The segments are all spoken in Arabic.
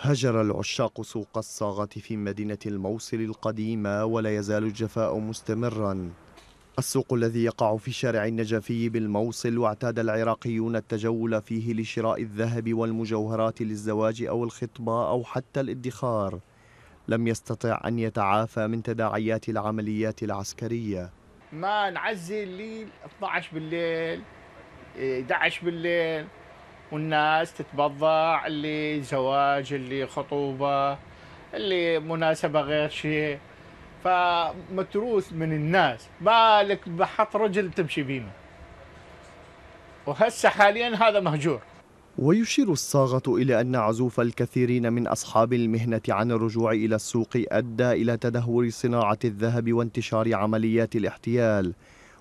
هجر العشاق سوق الصاغة في مدينة الموصل القديمة ولا يزال الجفاء مستمرا السوق الذي يقع في شارع النجفي بالموصل واعتاد العراقيون التجول فيه لشراء الذهب والمجوهرات للزواج أو الخطبة أو حتى الادخار لم يستطع أن يتعافى من تداعيات العمليات العسكرية ما نعزي الليل 12 بالليل 11 إيه، بالليل والناس تتبضع اللي زواج اللي خطوبة اللي مناسبة غير شيء فمتروس من الناس بالك بحط رجل تمشي بيمه وهسه حاليا هذا مهجور ويشير الصاغة إلى أن عزوف الكثيرين من أصحاب المهنة عن الرجوع إلى السوق أدى إلى تدهور صناعة الذهب وانتشار عمليات الاحتيال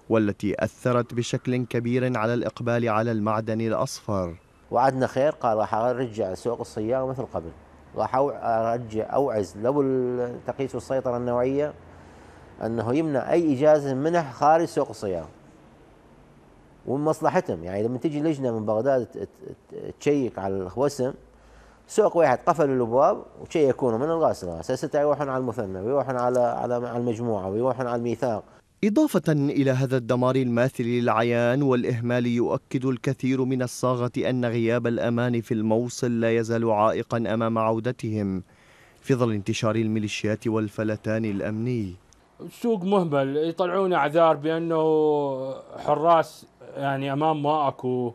والتي أثرت بشكل كبير على الإقبال على المعدن الأصفر وعدنا خير قال راح ارجع سوق السياره مثل قبل راح ارجع اوعز لو التقييد السيطره النوعيه انه يمنع اي اجازه منح خارج سوق السياره ومن مصلحتهم يعني لما تجي لجنه من بغداد تشيك على الوسم سوق واحد قفلوا الابواب وشيكونه من الغاز اساسا يروحون على المثنى ويروحون على على المجموعه ويروحون على الميثاق إضافة إلى هذا الدمار الماثل للعيان والإهمال يؤكد الكثير من الصاغة أن غياب الأمان في الموصل لا يزال عائقا أمام عودتهم في ظل انتشار الميليشيات والفلتان الأمني السوق مهمل يطلعون أعذار بأنه حراس يعني أمام ما أكو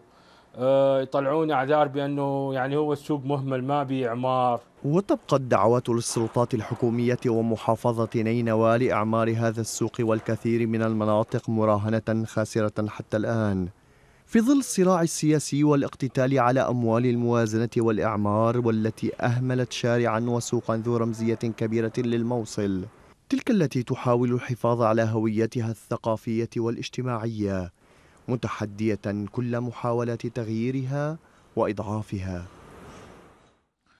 آه، يطلعون اعذار بانه يعني هو السوق مهمل ما بي اعمار وتبقى الدعوات للسلطات الحكومية ومحافظة نينوى لإعمار هذا السوق والكثير من المناطق مراهنة خاسرة حتى الآن في ظل الصراع السياسي والاقتتال على أموال الموازنة والإعمار والتي أهملت شارعا وسوقا ذو رمزية كبيرة للموصل تلك التي تحاول الحفاظ على هويتها الثقافية والاجتماعية متحدية كل محاولات تغييرها وإضعافها